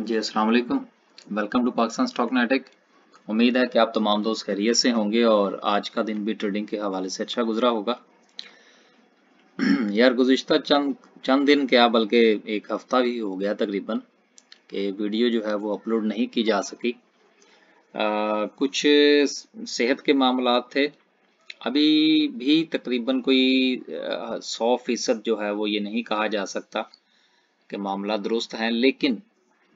जी वालेकुम welcome to Pakistan stock नाटिक उम्मीद है कि आप तमाम दोस्त खैरियत से होंगे और आज का दिन भी ट्रेडिंग के हवाले से अच्छा गुजरा होगा यार गुजशत चंद चंद दिन क्या बल्कि एक हफ्ता भी हो गया तकरीबन कि वीडियो जो है वो अपलोड नहीं की जा सकी आ, कुछ सेहत के मामला थे अभी भी तकरीबन कोई सौ फीसद जो है वो ये नहीं कहा जा सकता कि मामला दुरुस्त हैं लेकिन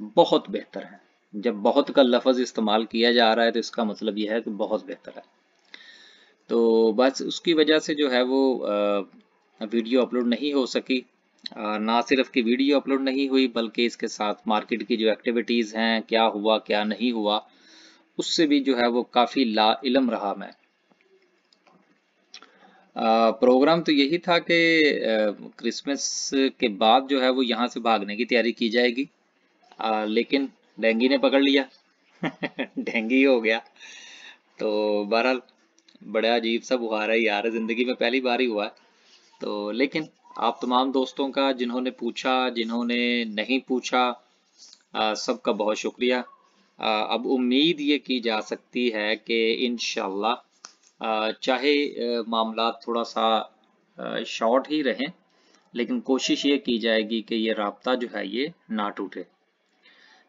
बहुत बेहतर है जब बहुत का लफज इस्तेमाल किया जा रहा है तो इसका मतलब यह है कि बहुत बेहतर है तो बस उसकी वजह से जो है वो वीडियो अपलोड नहीं हो सकी ना सिर्फ की वीडियो अपलोड नहीं हुई बल्कि इसके साथ मार्केट की जो एक्टिविटीज़ हैं क्या हुआ क्या नहीं हुआ उससे भी जो है वो काफ़ी ला इलम रहा मैं प्रोग्राम तो यही था कि क्रिसमस के बाद जो है वो यहाँ से भागने की तैयारी की जाएगी आ, लेकिन डेंगी ने पकड़ लिया डेंगी हो गया तो बहरहाल बड़ा अजीब सा बुखार है यार ज़िंदगी में पहली बार ही हुआ है तो लेकिन आप तमाम दोस्तों का जिन्होंने पूछा जिन्होंने नहीं पूछा सबका बहुत शुक्रिया आ, अब उम्मीद ये की जा सकती है कि इन चाहे मामला थोड़ा सा शॉर्ट ही रहें लेकिन कोशिश ये की जाएगी कि ये रबता जो है ये ना टूटे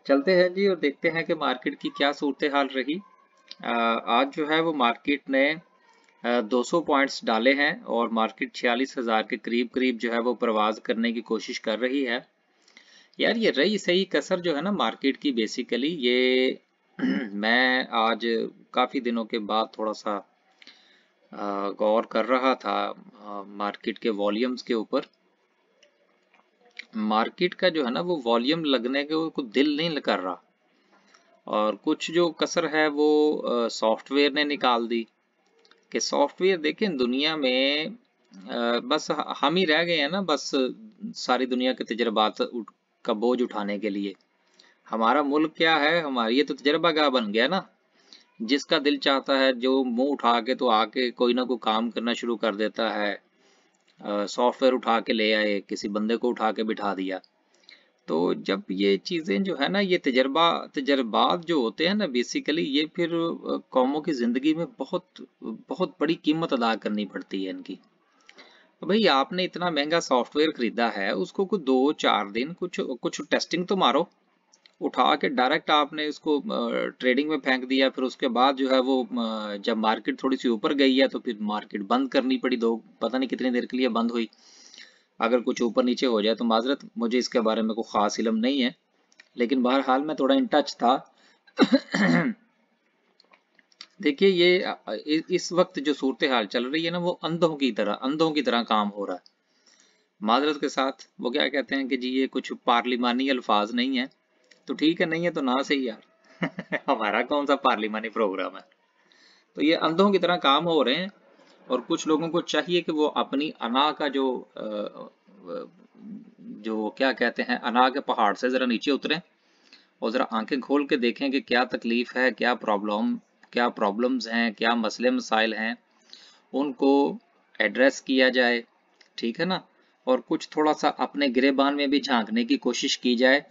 चलते हैं जी और देखते हैं कि मार्केट की क्या सूरत हाल रही आज जो है वो मार्केट ने 200 पॉइंट्स डाले हैं और मार्केट छियालीस हज़ार के करीब करीब जो है वो प्रवास करने की कोशिश कर रही है यार ये रही सही कसर जो है ना मार्केट की बेसिकली ये मैं आज काफ़ी दिनों के बाद थोड़ा सा गौर कर रहा था मार्केट के वॉल्यूम्स के ऊपर मार्केट का जो है ना वो वॉल्यूम लगने के को दिल नहीं कर रहा और कुछ जो कसर है वो सॉफ्टवेयर ने निकाल दी कि सॉफ्टवेयर देखें दुनिया में आ, बस हम ही रह गए हैं ना बस सारी दुनिया के तजर्बात का बोझ उठाने के लिए हमारा मुल्क क्या है हमारी ये तो तजर्बा गया बन गया ना जिसका दिल चाहता है जो मुंह उठा के तो आके कोई ना कोई काम करना शुरू कर देता है सॉफ्टवेयर उठा के ले आए किसी बंदे को उठा के बिठा दिया तो जब ये चीज़ें जो है ना ये तजर्बा तजर्बात जो होते हैं ना बेसिकली ये फिर कौमों की ज़िंदगी में बहुत बहुत बड़ी कीमत अदा करनी पड़ती है इनकी तो भाई आपने इतना महंगा सॉफ्टवेयर खरीदा है उसको कुछ दो चार दिन कुछ कुछ टेस्टिंग तो मारो उठा के डायरेक्ट आपने इसको ट्रेडिंग में फेंक दिया फिर उसके बाद जो है वो जब मार्केट थोड़ी सी ऊपर गई है तो फिर मार्केट बंद करनी पड़ी दो पता नहीं कितनी देर के लिए बंद हुई अगर कुछ ऊपर नीचे हो जाए तो माजरत मुझे इसके बारे में कोई ख़ास इलम नहीं है लेकिन बहरहाल में थोड़ा इन टच था देखिए ये इस वक्त जो सूरत हाल चल रही है ना वो अंधों की तरह अंधों की तरह काम हो रहा है माजरत के साथ वो क्या कहते हैं कि जी ये कुछ पार्लिमानी अल्फाज नहीं है तो ठीक है नहीं है तो ना सही यार हमारा कौन सा पार्लिमानी प्रोग्राम है तो ये अंधों की तरह काम हो रहे हैं और कुछ लोगों को चाहिए कि वो अपनी अना का जो जो क्या कहते हैं अना के पहाड़ से ज़रा नीचे उतरे और ज़रा आंखें खोल के देखें कि क्या तकलीफ है क्या प्रॉब्लम क्या प्रॉब्लम्स हैं क्या मसले मसाइल हैं उनको एड्रेस किया जाए ठीक है ना और कुछ थोड़ा सा अपने गिरेबान में भी झांकने की कोशिश की जाए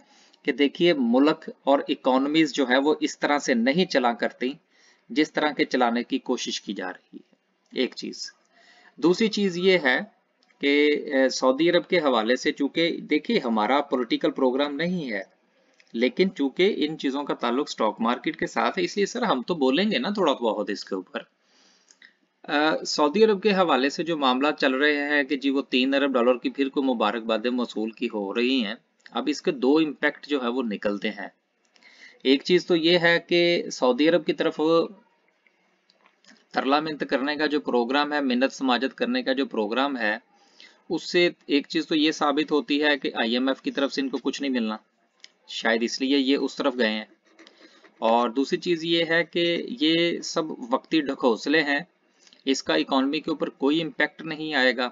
कि देखिए मुल्क और इकोनॉमीज जो है वो इस तरह से नहीं चला करती जिस तरह के चलाने की कोशिश की जा रही है एक चीज दूसरी चीज ये है कि सऊदी अरब के हवाले से चूंकि देखिए हमारा पॉलिटिकल प्रोग्राम नहीं है लेकिन चूंकि इन चीजों का ताल्लुक स्टॉक मार्केट के साथ है इसलिए सर हम तो बोलेंगे ना थोड़ा बहुत इसके ऊपर सऊदी अरब के हवाले से जो मामला चल रहे हैं कि जी वो तीन अरब डॉलर की फिर को मुबारकबादें मौसू की हो रही हैं अब इसके दो इम्पैक्ट जो है वो निकलते हैं एक चीज तो ये है कि सऊदी अरब की तरफ तरला मुक्त करने का जो प्रोग्राम है मिन्नत समाजत करने का जो प्रोग्राम है उससे एक चीज तो ये साबित होती है कि आईएमएफ की तरफ से इनको कुछ नहीं मिलना शायद इसलिए ये उस तरफ गए हैं और दूसरी चीज ये है कि ये सब वक्ती ढकोसले हैं इसका इकोनॉमी के ऊपर कोई इम्पैक्ट नहीं आएगा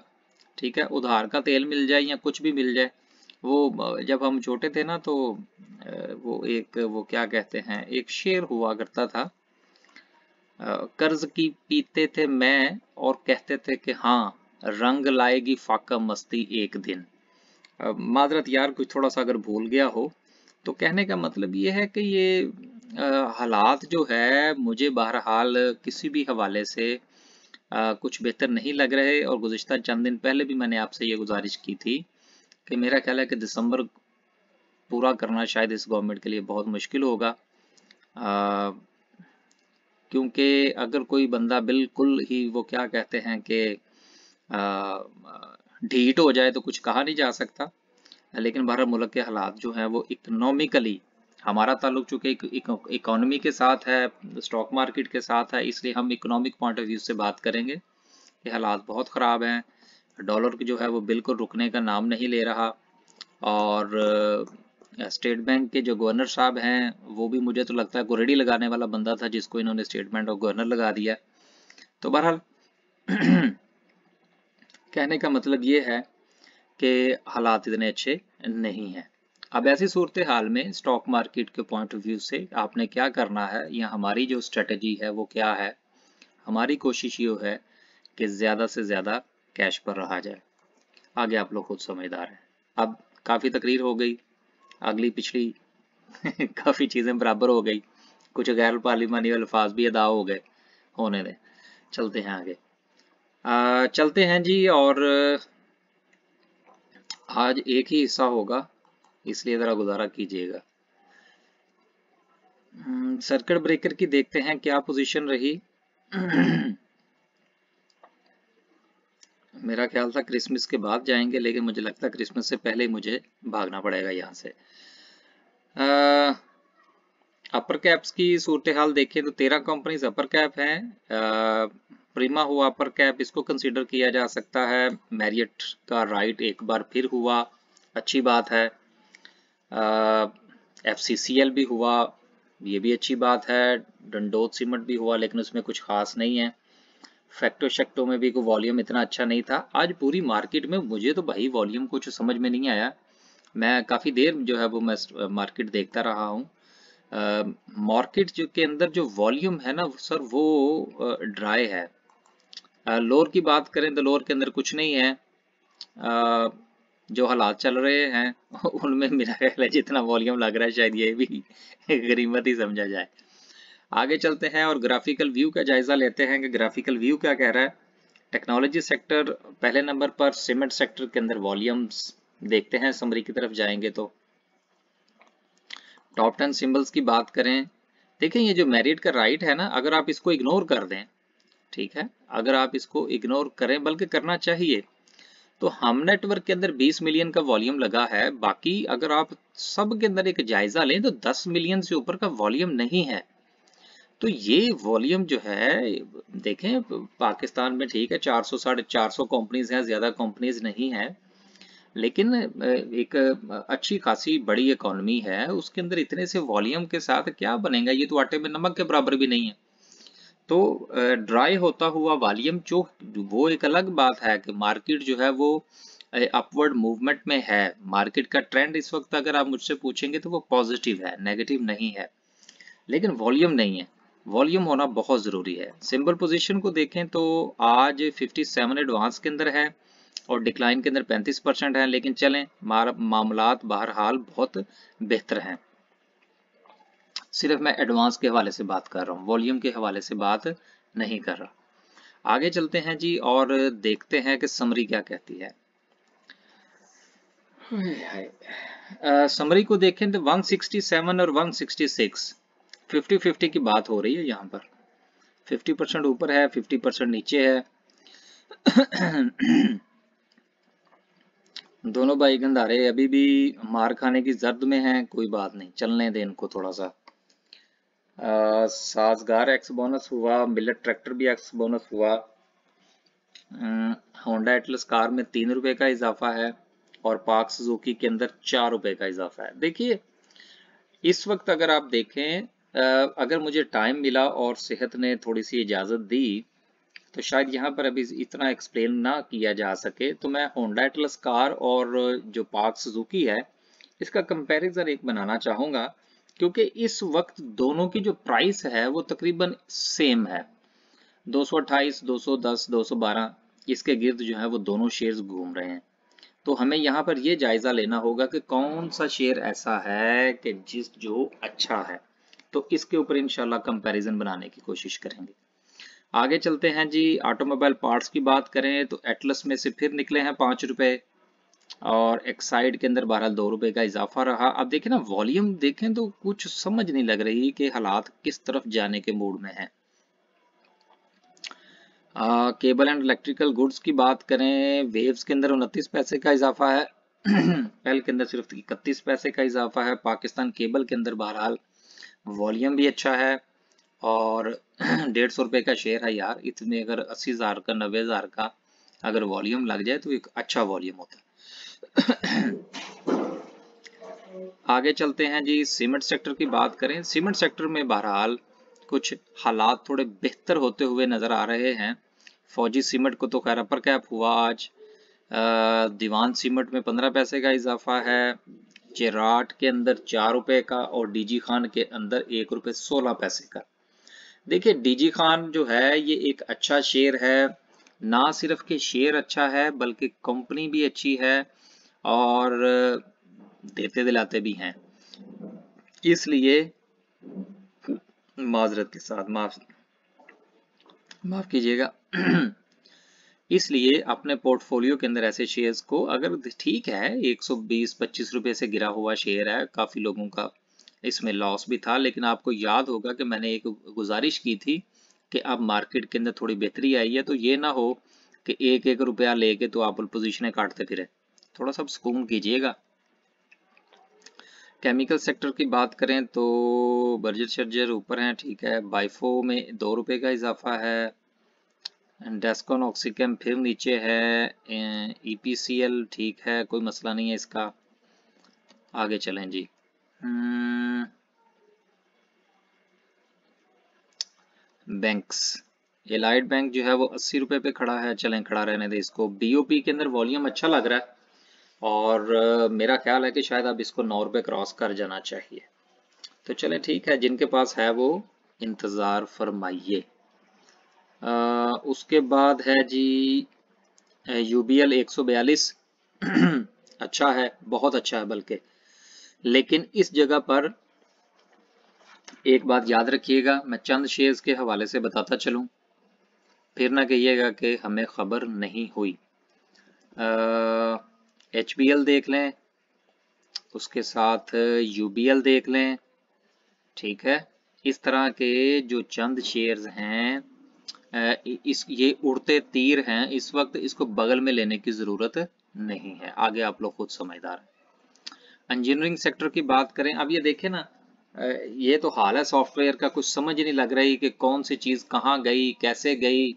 ठीक है उधार का तेल मिल जाए या कुछ भी मिल जाए वो जब हम छोटे थे ना तो वो एक वो क्या कहते हैं एक शेर हुआ करता था कर्ज की पीते थे मैं और कहते थे कि हाँ रंग लाएगी फाका मस्ती एक दिन माजरत यार कुछ थोड़ा सा अगर भूल गया हो तो कहने का मतलब ये है कि ये हालात जो है मुझे बहरहाल किसी भी हवाले से आ, कुछ बेहतर नहीं लग रहे और गुजशत चंद दिन पहले भी मैंने आपसे ये गुजारिश की थी कि मेरा ख्याल है कि दिसंबर पूरा करना शायद इस गवर्नमेंट के लिए बहुत मुश्किल होगा क्योंकि अगर कोई बंदा बिल्कुल ही वो क्या कहते हैं कि ढीट हो जाए तो कुछ कहा नहीं जा सकता लेकिन भारत मुल्क के हालात जो हैं वो इकोनॉमिकली हमारा ताल्लुक चूंकि इकोनॉमी के साथ है स्टॉक मार्केट के साथ है इसलिए हम इकोनॉमिक पॉइंट ऑफ व्यू से बात करेंगे ये हालात बहुत ख़राब हैं डॉलर जो है वो बिल्कुल रुकने का नाम नहीं ले रहा और स्टेट बैंक के जो गवर्नर साहब हैं वो भी मुझे तो लगता है गोरेडी लगाने वाला बंदा था जिसको इन्होंने स्टेट बैंक और गवर्नर लगा दिया तो बहरहाल कहने का मतलब ये है कि हालात इतने अच्छे नहीं हैं अब ऐसी सूरत हाल में स्टॉक मार्केट के पॉइंट ऑफ व्यू से आपने क्या करना है या हमारी जो स्ट्रेटजी है वो क्या है हमारी कोशिश ये है कि ज़्यादा से ज़्यादा कैश पर रहा जाए आगे आप लोग खुद समझदार हैं अब काफ़ी तकरीर हो गई अगली पिछली काफ़ी चीज़ें बराबर हो गई कुछ गैर पार्लिमानी अल्फाज भी अदा हो गए होने दें चलते हैं आगे आ, चलते हैं जी और आज एक ही हिस्सा होगा इसलिए ज़रा गुजारा कीजिएगा सर्किट हम्म, ब्रेकर की देखते हैं क्या पोजीशन रही मेरा ख्याल था क्रिसमस के बाद जाएंगे लेकिन मुझे लगता है क्रिसमस से पहले ही मुझे भागना पड़ेगा यहाँ से आ, अपर कैप्स की सूरत हाल देखें तो तेरह कंपनीज अपर कैप हैं प्रीमा हुआ अपर कैप इसको कंसीडर किया जा सकता है मैरियट का राइट एक बार फिर हुआ अच्छी बात है एफ भी हुआ ये भी अच्छी बात है डंडोत सीमेंट भी हुआ लेकिन उसमें कुछ खास नहीं है फैक्टो शैक्टो में भी कोई वॉल्यूम इतना अच्छा नहीं था आज पूरी मार्केट में मुझे तो भाई वॉल्यूम कुछ समझ में नहीं आया मैं काफ़ी देर जो है वो मैं मार्केट देखता रहा हूँ मार्केट जो के अंदर जो वॉल्यूम है ना सर वो ड्राई है लोअर की बात करें तो लोअर के अंदर कुछ नहीं है आ, जो हालात चल रहे हैं उनमें मेरा ख्याल है जितना वॉल्यूम लग रहा है शायद ये भी गरीबत ही समझा जाए आगे चलते हैं और ग्राफिकल व्यू का जायजा लेते हैं कि ग्राफिकल व्यू क्या कह रहा है टेक्नोलॉजी सेक्टर पहले नंबर पर सीमेंट सेक्टर के अंदर वॉल्यूम्स देखते हैं समरी की तरफ जाएंगे तो टॉप टेन सिंबल्स की बात करें देखें ये जो मेरिट का राइट है ना अगर आप इसको इग्नोर कर दें ठीक है अगर आप इसको इग्नोर करें बल्कि करना चाहिए तो हम नेटवर्क के अंदर 20 मिलियन का वॉल्यूम लगा है बाकी अगर आप सब के अंदर एक जायजा लें तो 10 मिलियन से ऊपर का वॉल्यूम नहीं है तो ये वॉल्यूम जो है देखें पाकिस्तान में ठीक है 400 साढ़े चार सौ कंपनीज हैं ज़्यादा कंपनीज नहीं है लेकिन एक अच्छी खासी बड़ी इकोनॉमी है उसके अंदर इतने से वॉल्यूम के साथ क्या बनेगा ये तो आटे में नमक के बराबर भी नहीं है तो ड्राई होता हुआ वॉल्यूम जो वो एक अलग बात है कि मार्केट जो है वो अपवर्ड मूवमेंट में है मार्केट का ट्रेंड इस वक्त अगर आप मुझसे पूछेंगे तो वो पॉजिटिव है नेगेटिव नहीं है लेकिन वॉल्यूम नहीं है वॉल्यूम होना बहुत ज़रूरी है सिंबल पोजीशन को देखें तो आज 57 एडवांस के अंदर है और डिक्लाइन के अंदर 35 परसेंट है लेकिन चले मामला बहरहाल बहुत बेहतर हैं सिर्फ मैं एडवांस के हवाले से बात कर रहा हूँ वॉल्यूम के हवाले से बात नहीं कर रहा आगे चलते हैं जी और देखते हैं कि समरी क्या कहती है समरी को देखें तो 167 और 166 फिफ्टी फिफ्टी की बात हो रही है यहाँ पर फिफ्टी परसेंट ऊपर है फिफ्टी परसेंट नीचे है दोनों भाई गंधारे अभी भी मार खाने की जर्द में हैं कोई बात नहीं चलने दें इनको थोड़ा सा साजगार एक्स बोनस हुआ मिलट ट्रैक्टर भी एक्स बोनस हुआ होंडा एटलस कार में तीन रुपए का इजाफा है और पार्क सुजुकी के अंदर चार रुपए का इजाफा है देखिए इस वक्त अगर आप देखें अगर मुझे टाइम मिला और सेहत ने थोड़ी सी इजाज़त दी तो शायद यहाँ पर अभी इतना एक्सप्लेन ना किया जा सके तो मैं होंडा कार और जो पार्क सुजुकी है इसका कंपैरिजन एक बनाना चाहूँगा क्योंकि इस वक्त दोनों की जो प्राइस है वो तकरीबन सेम है 228, 210, 212 इसके गिर्द जो है वो दोनों शेयर घूम रहे हैं तो हमें यहाँ पर ये जायज़ा लेना होगा कि कौन सा शेयर ऐसा है कि जिस जो अच्छा है तो इसके ऊपर इनशाला कंपेरिजन बनाने की कोशिश करेंगे आगे चलते हैं जी ऑटोमोबाइल पार्ट्स की बात करें तो एटलस में से फिर निकले हैं पांच रुपए और एक्साइड के अंदर बहरहाल दो रुपए का इजाफा रहा अब देखें ना वॉल्यूम देखें तो कुछ समझ नहीं लग रही कि हालात किस तरफ जाने के मूड में है आ, केबल एंड इलेक्ट्रिकल गुड्स की बात करें वेव्स के अंदर उनतीस पैसे का इजाफा है पहल के अंदर सिर्फ इकतीस पैसे का इजाफा है पाकिस्तान केबल के अंदर बहरहाल वॉल्यूम भी अच्छा है और डेढ़ सौ रुपये का शेयर है यार इतने अगर अस्सी हज़ार का नब्बे हज़ार का अगर वॉल्यूम लग जाए तो एक अच्छा वॉल्यूम होता है आगे चलते हैं जी सीमेंट सेक्टर की बात करें सीमेंट सेक्टर में बहरहाल कुछ हालात थोड़े बेहतर होते हुए नज़र आ रहे हैं फौजी सीमेंट को तो खैर अपर कैप हुआ आज दीवान सीमेंट में पंद्रह पैसे का इजाफा है चिराट के अंदर चार रुपए का और डीजी खान के अंदर एक रुपए सोलह पैसे का देखिए डीजी खान जो है ये एक अच्छा शेयर है ना सिर्फ के शेयर अच्छा है बल्कि कंपनी भी अच्छी है और देते दिलाते भी हैं इसलिए माजरत के साथ माफ माफ कीजिएगा इसलिए अपने पोर्टफोलियो के अंदर ऐसे शेयर्स को अगर ठीक है 120-25 रुपए से गिरा हुआ शेयर है काफी लोगों का इसमें लॉस भी था लेकिन आपको याद होगा कि मैंने एक गुजारिश की थी कि अब मार्केट के अंदर थोड़ी बेहतरी आई है तो ये ना हो कि एक एक रुपया लेके तो आप पोजिशने काटते फिर थोड़ा सा सुकून कीजिएगा केमिकल सेक्टर की बात करें तो बर्जर शर्जर ऊपर है ठीक है बाइफो में दो रुपए का इजाफा है डेस्कोन ऑक्सीकेम फिर नीचे है ईपीसीएल e ठीक है कोई मसला नहीं है इसका आगे चलें जी बैंक्स एलाइट बैंक जो है वो अस्सी रुपए पे खड़ा है चलें खड़ा रहने दे इसको बीओपी के अंदर वॉल्यूम अच्छा लग रहा है और uh, मेरा ख्याल है कि शायद अब इसको नौ रुपए क्रॉस कर जाना चाहिए तो चलें ठीक है जिनके पास है वो इंतज़ार फरमाइए उसके बाद है जी यू बी एल एक अच्छा है बहुत अच्छा है बल्कि लेकिन इस जगह पर एक बात याद रखिएगा मैं चंद शेयर्स के हवाले से बताता चलूं फिर ना कहिएगा कि हमें खबर नहीं हुई एच बी एल देख लें उसके साथ यू बी एल देख लें ठीक है इस तरह के जो चंद शेयर्स हैं इस ये उड़ते तीर हैं इस वक्त इसको बगल में लेने की ज़रूरत नहीं है आगे आप लोग खुद समझदार इंजीनियरिंग सेक्टर की बात करें अब ये देखें ना ये तो हाल है सॉफ्टवेयर का कुछ समझ नहीं लग रही कि कौन सी चीज़ कहाँ गई कैसे गई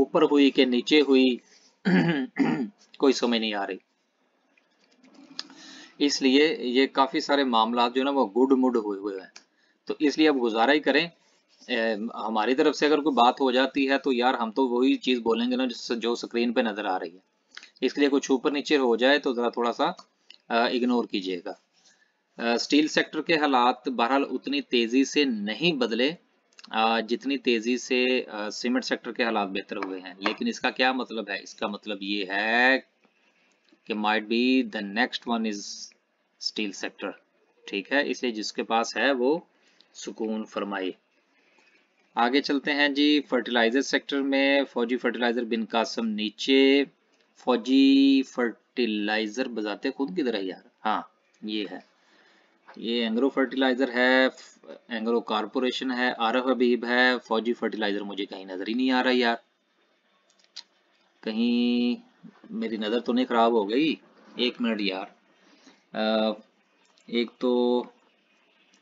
ऊपर हुई कि नीचे हुई कोई समझ नहीं आ रही इसलिए ये काफ़ी सारे मामला जो ना वो गुड मुड हुए हुए हैं तो इसलिए आप गुजारा ही करें हमारी तरफ से अगर कोई बात हो जाती है तो यार हम तो वही चीज़ बोलेंगे ना जो स्क्रीन पे नज़र आ रही है इसलिए कुछ ऊपर नीचे हो जाए तो ज़रा थोड़ा सा इग्नोर कीजिएगा स्टील सेक्टर के हालात बहरहाल उतनी तेज़ी से नहीं बदले जितनी तेज़ी से सीमेंट सेक्टर के हालात बेहतर हुए हैं लेकिन इसका क्या मतलब है इसका मतलब ये है कि might be the next one is steel sector ठीक है इसलिए जिसके पास है वो सुकून फरमाई आगे चलते हैं जी फर्टिलाइजर सेक्टर में फौजी फर्टिलाइजर बिन कासम नीचे फौजी फर्टिलाइजर बजाते खुद किधर है यार हाँ ये है ये एंग्रो फर्टिलाइजर है एंग्रो कारपोरेशन है आरफ हबीब है फौजी फर्टिलाइजर मुझे कहीं नजर ही नहीं आ रहा यार कहीं मेरी नज़र तो नहीं ख़राब हो गई एक मिनट यार आ, एक तो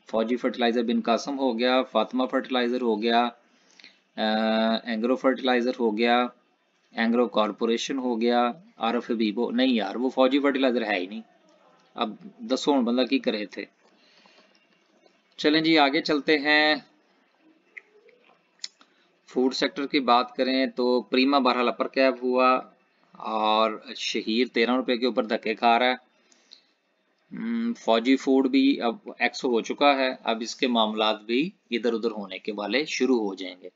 फौजी फर्टिलाइज़र बिन कासम हो गया फातिमा फर्टिलाइज़र हो गया एंग्रो फर्टिलाइज़र हो गया एंग्रो कॉरपोरेशन हो गया आर एफ बीबो नहीं यार वो फौजी फर्टिलाइज़र है ही नहीं अब दसो हूं बंदा की करे थे चलें जी आगे चलते हैं फूड सेक्टर की बात करें तो प्रीमा बहरहाल अपर कैब हुआ और शहीर तेरह रुपए के ऊपर धक्के खा रहा है हम्म, फौजी फूड भी अब एक्स हो चुका है अब इसके मामला भी इधर उधर होने के वाले शुरू हो जाएंगे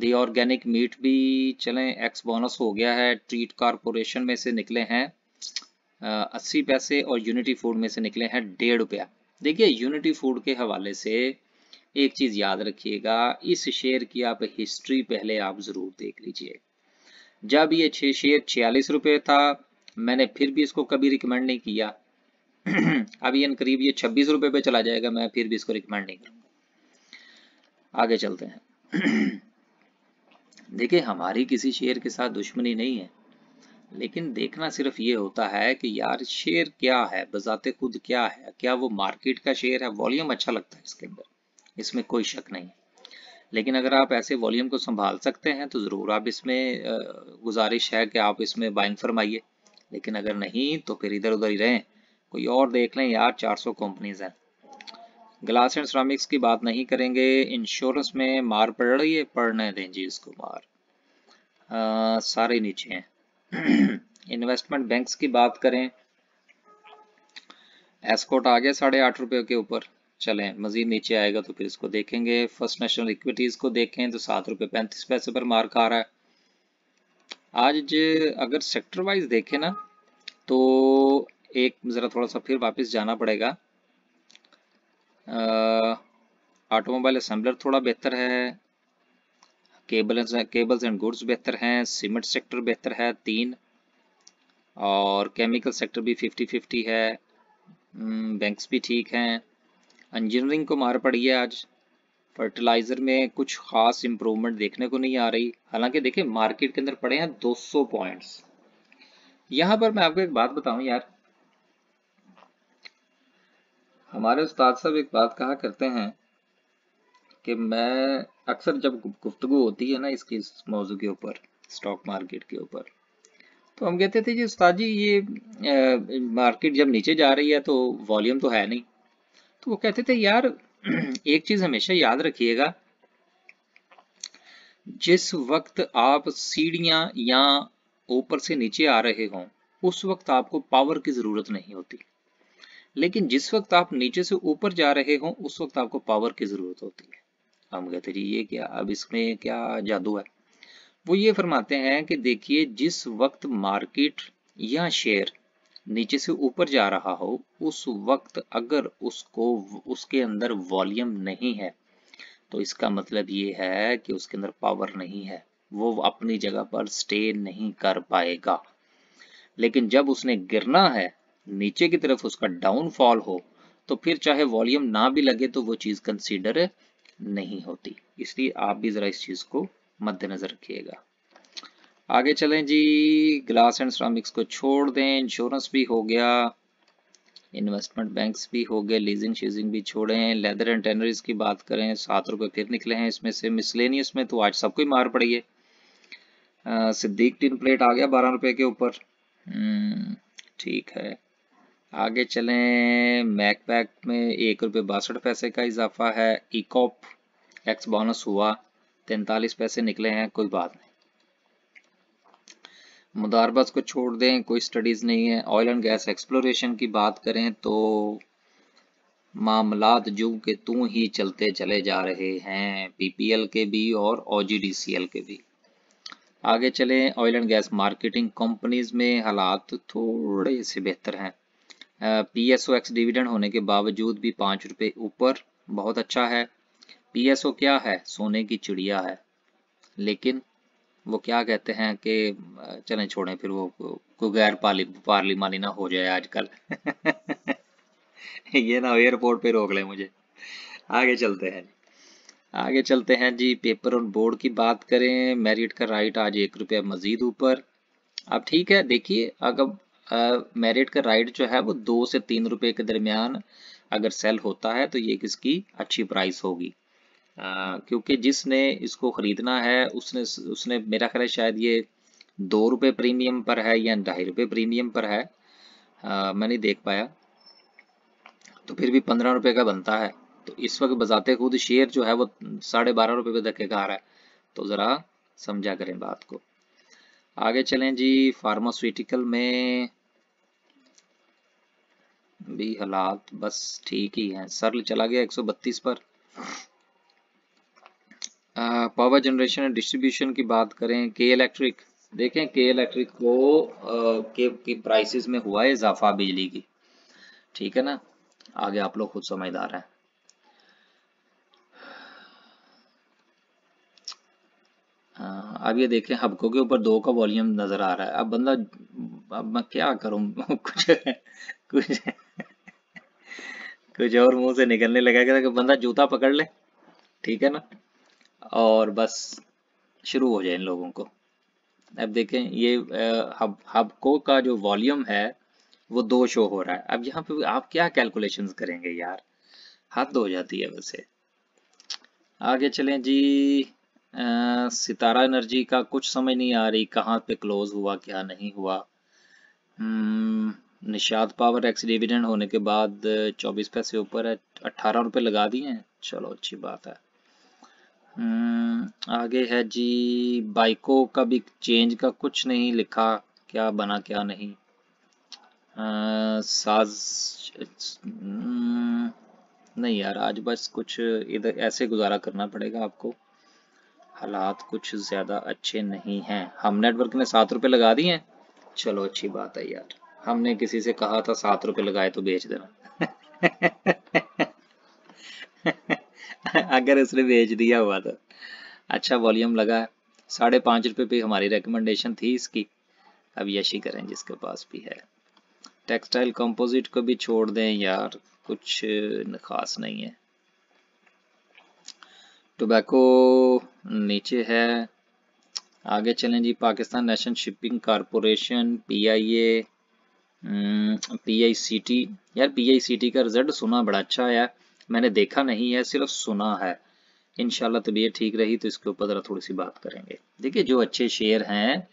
दी ऑर्गेनिक मीट भी चलें एक्स बोनस हो गया है ट्रीट कारपोरेशन में से निकले हैं अस्सी पैसे और यूनिटी फूड में से निकले हैं डेढ़ रुपया देखिए यूनिटी फूड के हवाले से एक चीज़ याद रखिएगा इस शेयर की आप हिस्ट्री पहले आप ज़रूर देख लीजिए जब ये छह शेयर छियालीस रुपये था मैंने फिर भी इसको कभी रिकमेंड नहीं किया अभी इन करीब ये छब्बीस रुपए पे चला जाएगा मैं फिर भी इसको रिकमेंड नहीं करूंगा आगे चलते हैं देखिए हमारी किसी शेयर के साथ दुश्मनी नहीं है लेकिन देखना सिर्फ ये होता है कि यार शेयर क्या है बजाते खुद क्या है क्या वो मार्केट का शेयर है वॉल्यूम अच्छा लगता है इसके अंदर इसमें कोई शक नहीं है लेकिन अगर आप ऐसे वॉल्यूम को संभाल सकते हैं तो ज़रूर आप इसमें गुजारिश है कि आप इसमें बाइंग फरमाइए लेकिन अगर नहीं तो फिर इधर उधर ही रहें कोई और देख लें यार 400 कंपनीज हैं ग्लास एंड सरामिक्स की बात नहीं करेंगे इंश्योरेंस में मार पड़ रही है पढ़ने दें जी इसको मार आ, सारे नीचे हैं इन्वेस्टमेंट बैंक्स की बात करें एस्कोट आ गया साढ़े आठ रुपये के ऊपर चलें मजीद नीचे आएगा तो फिर इसको देखेंगे फर्स्ट नेशनल इक्विटीज़ को देखें तो सात रुपये पैंतीस पैसे पर मार्क आ रहा है आज अगर सेक्टर वाइज देखें ना तो एक ज़रा थोड़ा सा फिर वापस जाना पड़ेगा ऑटोमोबाइल असेंबलर थोड़ा बेहतर है केबल्स केबल्स एंड गुड्स बेहतर हैं सीमेंट सेक्टर बेहतर है तीन और केमिकल सेक्टर भी फिफ्टी फिफ्टी है बैंक्स हम्म, भी ठीक हैं इंजीनियरिंग को मार पड़ी है आज फर्टिलाइज़र में कुछ खास इंप्रूवमेंट देखने को नहीं आ रही हालांकि देखिए मार्केट के अंदर पड़े हैं 200 पॉइंट्स यहाँ पर मैं आपको एक बात बताऊं यार हमारे उस्ताद साहब एक बात कहा करते हैं कि मैं अक्सर जब गुफ्तगु होती है ना इसके इस मौजू के ऊपर स्टॉक मार्केट के ऊपर तो हम कहते थे जी उस्ताद जी ये आ, मार्केट जब नीचे जा रही है तो वॉल्यूम तो है नहीं तो वो कहते थे यार एक चीज हमेशा याद रखिएगा जिस वक्त आप सीढ़ियां या ऊपर से नीचे आ रहे हो उस वक्त आपको पावर की ज़रूरत नहीं होती लेकिन जिस वक्त आप नीचे से ऊपर जा रहे हो उस वक्त आपको पावर की ज़रूरत होती है हम कहते जी ये क्या अब इसमें क्या जादू है वो ये फरमाते हैं कि देखिए जिस वक्त मार्केट या शेयर नीचे से ऊपर जा रहा हो उस वक्त अगर उसको उसके अंदर वॉल्यूम नहीं है तो इसका मतलब ये है कि उसके अंदर पावर नहीं है वो अपनी जगह पर स्टे नहीं कर पाएगा लेकिन जब उसने गिरना है नीचे की तरफ उसका डाउनफॉल हो तो फिर चाहे वॉल्यूम ना भी लगे तो वो चीज़ कंसीडर नहीं होती इसलिए आप भी ज़रा इस चीज़ को मद्देनजर रखिएगा आगे चलें जी ग्लास एंड सरामिक्स को छोड़ दें इंश्योरेंस भी हो गया इन्वेस्टमेंट बैंक्स भी हो गए लीजिंग शीजिंग भी छोड़ें लेदर एंड टेनरीज की बात करें सात रुपए फिर निकले हैं इसमें से मिसलेनियस में तो आज सबको ही मार पड़ी है सिद्दीक टिन प्लेट आ गया बारह रुपये के ऊपर हम्म, ठीक है आगे चलें मैक पैक में एक रुपये बासठ पैसे का इजाफा है इकॉप एक्स बोनस हुआ तैंतालीस पैसे निकले हैं कोई बात नहीं मुदारबाज को छोड़ दें कोई स्टडीज़ नहीं है ऑयल एंड गैस एक्सप्लोरेशन की बात करें तो मामलात जू के तू ही चलते चले जा रहे हैं पीपीएल के भी और ओजीडीसीएल के भी आगे चले oil and gas marketing companies में हालात थोड़े से बेहतर हैं पीएसओ एक्स डिविडेंड होने के बावजूद भी पाँच रुपये ऊपर बहुत अच्छा है पीएसओ क्या है सोने की चिड़िया है लेकिन वो क्या कहते हैं कि चले छोड़े फिर वो कोई गैर पाली पार्ली माली ना हो जाए आजकल ये ना एयरपोर्ट पे रोक ले मुझे आगे चलते हैं आगे चलते हैं जी पेपर ऑन बोर्ड की बात करें मेरिट का राइट आज एक रुपया मजीद ऊपर अब ठीक है देखिए अगर मेरिट का राइट जो है वो दो से तीन रुपए के दरमियान अगर सेल होता है तो ये किसकी अच्छी प्राइस होगी क्योंकि जिसने इसको ख़रीदना है उसने उसने मेरा ख्याल शायद ये दो रुपये प्रीमियम पर है या ढाई रुपये प्रीमियम पर है आ, मैं नहीं देख पाया तो फिर भी पंद्रह रुपये का बनता है तो इस वक्त बजाते खुद शेयर जो है वो साढ़े बारह रुपये पे धक्के का आ रहा है तो ज़रा समझा करें बात को आगे चलें जी फार्मास्यूटिकल में भी हालात बस ठीक ही हैं सरल चला गया 132 पर पावर जनरेशन एंड डिस्ट्रीब्यूशन की बात करें के इलेक्ट्रिक देखें के इलेक्ट्रिक को के की प्राइसेस में हुआ है इजाफा बिजली की ठीक है ना आगे आप लोग खुद समझदार हैं अब ये देखें हबकों के ऊपर दो का वॉल्यूम नजर आ रहा है अब बंदा अब मैं क्या करूं कुछ कुछ कुछ और मुंह से निकलने लगा कि बंदा जूता पकड़ ले ठीक है ना और बस शुरू हो जाए इन लोगों को अब देखें ये हब हबको का जो वॉल्यूम है वो दो शो हो रहा है अब यहाँ पे आप क्या कैलकुलेशन करेंगे यार हद हो जाती है वैसे आगे चलें जी आ, सितारा एनर्जी का कुछ समझ नहीं आ रही कहाँ पे क्लोज हुआ क्या नहीं हुआ हम्म, निषाद पावर एक्स डिविडेंड होने के बाद 24 पैसे ऊपर है अट्ठारह रुपये लगा दिए हैं चलो अच्छी बात है हम्म, आगे है जी बाइको का भी चेंज का कुछ नहीं लिखा क्या बना क्या नहीं आ, साज हम्म, नहीं यार आज बस कुछ इधर ऐसे गुजारा करना पड़ेगा आपको हालात कुछ ज़्यादा अच्छे नहीं हैं हम नेटवर्क ने सात रुपए लगा दिए हैं चलो अच्छी बात है यार हमने किसी से कहा था सात रुपए लगाए तो बेच देना अगर इसने बेच दिया हुआ तो अच्छा वॉल्यूम लगा है साढ़े पाँच रुपये पे हमारी रिकमेंडेशन थी इसकी अब यशी करें जिसके पास भी है टेक्सटाइल कंपोजिट को भी छोड़ दें यार कुछ खास नहीं है टोबैको नीचे है आगे चलें जी Pakistan national shipping corporation PIA PICT यार पीआईसीटी का रिजल्ट सुना बड़ा अच्छा आया मैंने देखा नहीं है सिर्फ सुना है इनशाला तबीयत ठीक रही तो इसके ऊपर ज़रा थोड़ी सी बात करेंगे देखिए जो अच्छे शेयर हैं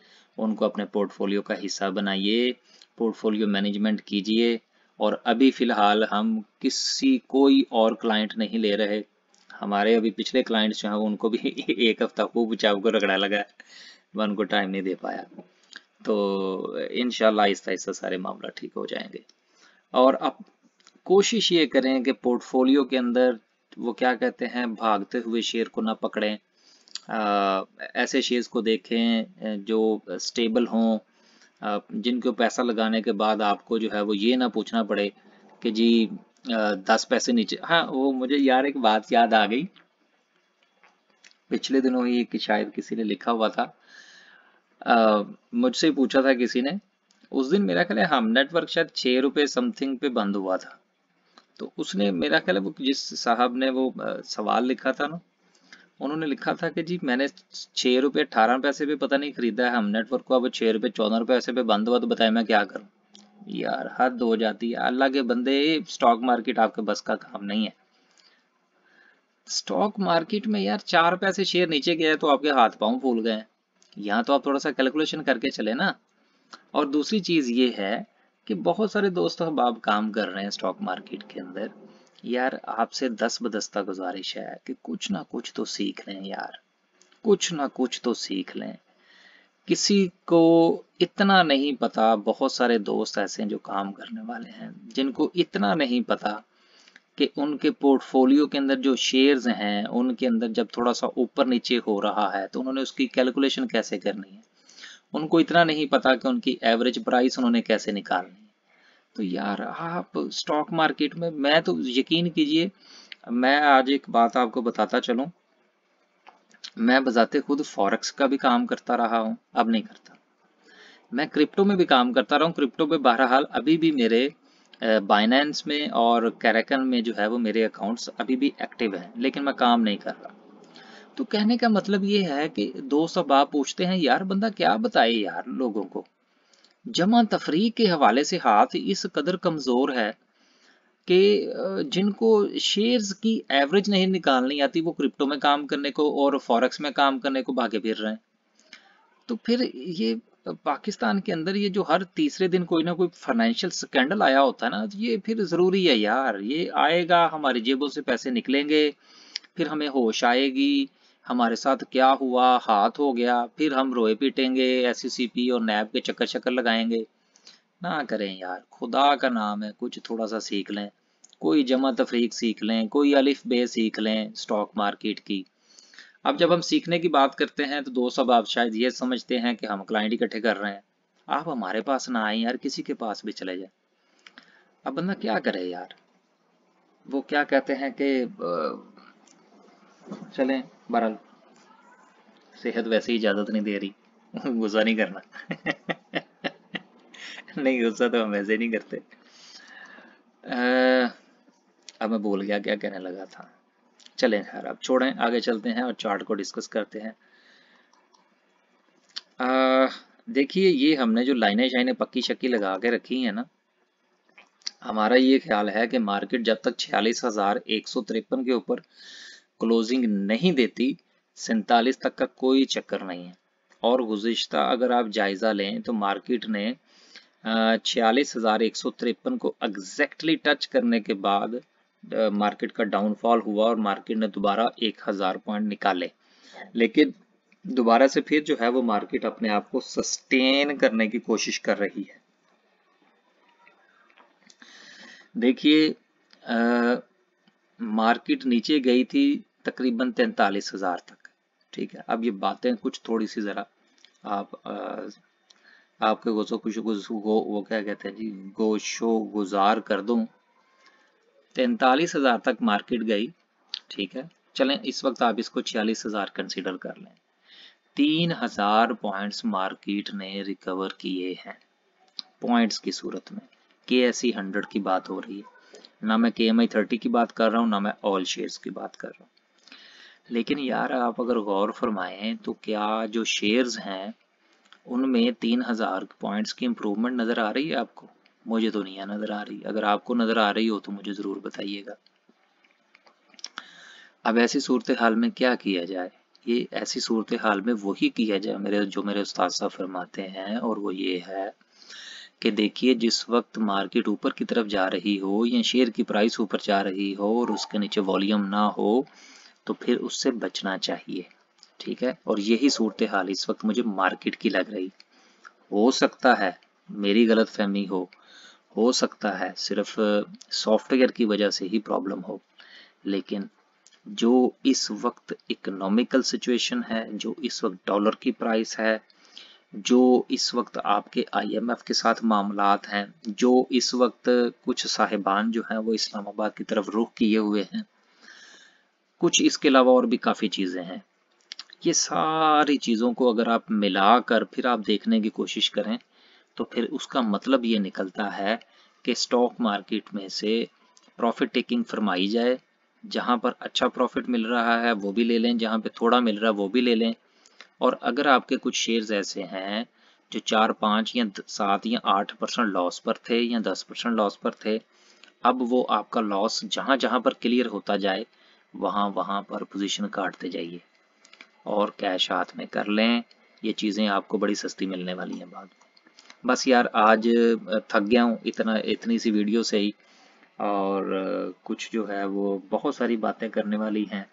उनको अपने पोर्टफोलियो का हिस्सा बनाइए पोर्टफोलियो मैनेजमेंट कीजिए और अभी फ़िलहाल हम किसी कोई और क्लाइंट नहीं ले रहे हमारे अभी पिछले क्लाइंट्स जो हैं उनको भी एक हफ्ता खूब चाव को रगड़ा लगा मैं उनको टाइम नहीं दे पाया तो इन आहिस्ता आहिस्ता सारे मामला ठीक हो जाएंगे और अब कोशिश ये करें कि पोर्टफोलियो के अंदर वो क्या कहते हैं भागते हुए शेयर को ना पकड़ें ऐसे शेयर्स को देखें जो स्टेबल हों जिनको पैसा लगाने के बाद आपको जो है वो ये ना पूछना पड़े कि जी दस पैसे नीचे हाँ वो मुझे यार एक बात याद आ गई पिछले दिनों ही कि शायद किसी ने लिखा हुआ था मुझसे पूछा था किसी ने उस दिन मेरा ख्याल है हम नेटवर्क शायद छः रुपये समथिंग पे बंद हुआ था तो उसने मेरा ख्याल है वो जिस साहब ने वो सवाल लिखा था ना उन्होंने लिखा था कि जी मैंने छह रुपये अठारह पैसे पे पता नहीं खरीदा है हम नेटवर्क को अब छह रुपये चौदह रुपये ऐसे पे बंद हुआ तो बताए मैं क्या करूँ यार हद हो जाती है अल्लाह के बंदे स्टॉक मार्केट आपके बस का काम नहीं है स्टॉक मार्केट में यार चार पैसे शेयर नीचे गए तो आपके हाथ पाऊ फूल गए यहाँ तो आप थोड़ा सा कैलकुलेशन करके चले ना और दूसरी चीज़ ये है कि बहुत सारे दोस्त अब आप काम कर रहे हैं स्टॉक मार्केट के अंदर यार आपसे दस बदस्ता गुजारिश है कि कुछ ना कुछ तो सीख लें यार कुछ ना कुछ तो सीख लें किसी को इतना नहीं पता बहुत सारे दोस्त ऐसे हैं जो काम करने वाले हैं जिनको इतना नहीं पता कि उनके पोर्टफोलियो के अंदर जो शेयर्स हैं उनके अंदर जब थोड़ा सा ऊपर नीचे हो रहा है तो उन्होंने उसकी कैलकुलेशन कैसे करनी है उनको इतना नहीं पता कि उनकी एवरेज प्राइस उन्होंने कैसे निकालनी तो यार आप स्टॉक मार्केट में मैं तो यकीन कीजिए मैं आज एक बात आपको बताता चलूं मैं बजाते खुद फॉरेक्स का भी काम करता रहा हूं अब नहीं करता मैं क्रिप्टो में भी काम करता रहा हूं क्रिप्टो में बहरहाल अभी भी मेरे बाइनेंस में और कैरेकन में जो है वो मेरे अकाउंट्स अभी भी एक्टिव हैं लेकिन मैं काम नहीं कर रहा तो कहने का मतलब ये है कि दो सब आप पूछते हैं यार बंदा क्या बताए यार लोगों को जमा तफरी के हवाले से हाथ इस कदर कमज़ोर है कि जिनको शेयर्स की एवरेज नहीं निकालनी आती वो क्रिप्टो में काम करने को और फॉरेक्स में काम करने को भागे फिर रहे हैं तो फिर ये पाकिस्तान के अंदर ये जो हर तीसरे दिन कोई ना कोई फाइनेंशियल स्कैंडल आया होता है ना तो ये फिर ज़रूरी है यार ये आएगा हमारी जेबों से पैसे निकलेंगे फिर हमें होश आएगी हमारे साथ क्या हुआ हाथ हो गया फिर हम रोए पीटेंगे एस और नैब के चक्कर चक्कर लगाएंगे ना करें यार खुदा का नाम है कुछ थोड़ा सा सीख लें कोई जमा तफरीक सीख लें कोई अलिफ बे सीख लें स्टॉक मार्केट की अब जब हम सीखने की बात करते हैं तो दोस्त अब आप शायद ये समझते हैं कि हम क्लाइंट इकट्ठे कर रहे हैं आप हमारे पास ना आए यार किसी के पास भी चले जाए अब बंदा क्या करे यार वो क्या कहते हैं कि चलें बहरहाल सेहत वैसे ही इजाज़त नहीं दे रही गुस्सा नहीं करना नहीं गुस्सा तो हम वैसे नहीं करते आ, अब मैं बोल गया क्या कहने लगा था चलें खैर अब छोड़ें आगे चलते हैं और चार्ट को डिस्कस करते हैं देखिए ये हमने जो लाइनें शाइने पक्की शक्की लगा के रखी है ना हमारा ये ख्याल है कि मार्केट जब तक छियालीस हजार एक सौ तिरपन के ऊपर क्लोजिंग नहीं देती सैतालीस तक का कोई चक्कर नहीं है और गुजश्ता अगर आप जायज़ा लें तो मार्केट ने छियालीस हज़ार एक सौ तिरपन को एग्जैक्टली टच करने के बाद मार्केट का डाउनफॉल हुआ और मार्केट ने दोबारा एक हज़ार पॉइंट निकाले लेकिन दोबारा से फिर जो है वो मार्केट अपने आप को सस्टेन करने की कोशिश कर रही है देखिए मार्केट नीचे गई थी तकरीबन तैंतालीस हज़ार तक ठीक है अब ये बातें कुछ थोड़ी सी ज़रा आप आपके गोसो खुश गो वो क्या कहते हैं जी गोशो गुजार कर दू तैतालीस हज़ार तक मार्केट गई ठीक है चलें इस वक्त आप इसको छियालीस हज़ार कंसिडर कर लें तीन हज़ार पॉइंट्स मार्केट ने रिकवर किए हैं पॉइंट्स की सूरत में के एस हंड्रेड की बात हो रही है ना मैं के एम आई थर्टी की बात कर रहा हूँ ना मैं ऑल शेयर्स की बात कर रहा हूँ लेकिन यार आप अगर गौर फरमाएं तो क्या जो शेयर्स हैं उनमें तीन हज़ार पॉइंट्स की इम्प्रूवमेंट नज़र आ रही है आपको मुझे तो नहीं नज़र आ रही अगर आपको नज़र आ रही हो तो मुझे ज़रूर बताइएगा अब ऐसी सूरत हाल में क्या किया जाए ये ऐसी सूरत हाल में वही किया जाए मेरे जो मेरे उस्ताद साहब फरमाते हैं और वो ये है कि देखिए जिस वक्त मार्केट ऊपर की तरफ जा रही हो या शेयर की प्राइस ऊपर जा रही हो और उसके नीचे वॉल्यूम ना हो तो फिर उससे बचना चाहिए ठीक है और यही सूरत हाल इस वक्त मुझे मार्केट की लग रही हो सकता है मेरी गलत फहमी हो हो सकता है सिर्फ सॉफ्टवेयर की वजह से ही प्रॉब्लम हो लेकिन जो इस वक्त इकोनॉमिकल सिचुएशन है जो इस वक्त डॉलर की प्राइस है जो इस वक्त आपके आईएमएफ के साथ मामलात हैं जो इस वक्त कुछ साहिबान जो हैं वो इस्लामाबाद की तरफ रुख किए हुए हैं कुछ इसके अलावा और भी काफ़ी चीज़ें हैं ये सारी चीज़ों को अगर आप मिलाकर फिर आप देखने की कोशिश करें तो फिर उसका मतलब ये निकलता है कि स्टॉक मार्केट में से प्रॉफिट टेकिंग फरमाई जाए जहाँ पर अच्छा प्रॉफिट मिल रहा है वो भी ले लें जहाँ पे थोड़ा मिल रहा है वो भी ले लें और अगर आपके कुछ शेयर्स ऐसे हैं जो चार पाँच या सात या आठ परसेंट लॉस पर थे या दस परसेंट लॉस पर थे अब वो आपका लॉस जहां जहां पर क्लियर होता जाए वहां वहां पर पोजीशन काटते जाइए और कैश हाथ में कर लें ये चीज़ें आपको बड़ी सस्ती मिलने वाली हैं बाद में बस यार आज थक गया हूँ इतना इतनी सी वीडियो से ही और कुछ जो है वो बहुत सारी बातें करने वाली हैं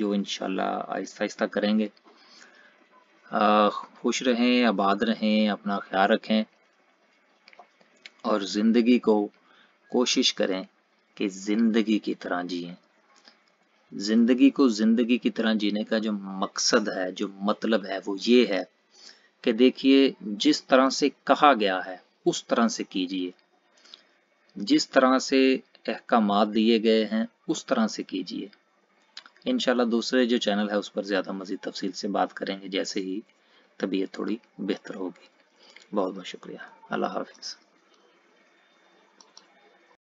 जो इनशाला आहिस्ता आहिस्ता करेंगे खुश रहें आबाद रहें अपना ख्याल रखें और ज़िंदगी को कोशिश करें कि ज़िंदगी की तरह जिए ज़िंदगी को ज़िंदगी की तरह जीने का जो मकसद है जो मतलब है वो ये है कि देखिए जिस तरह से कहा गया है उस तरह से कीजिए जिस तरह से अहकाम दिए गए हैं उस तरह से कीजिए इनशाला दूसरे जो चैनल है उस पर ज़्यादा मज़ीद तफसील से बात करेंगे जैसे ही तबीयत थोड़ी बेहतर होगी बहुत बहुत शुक्रिया अल्लाह हाफिज़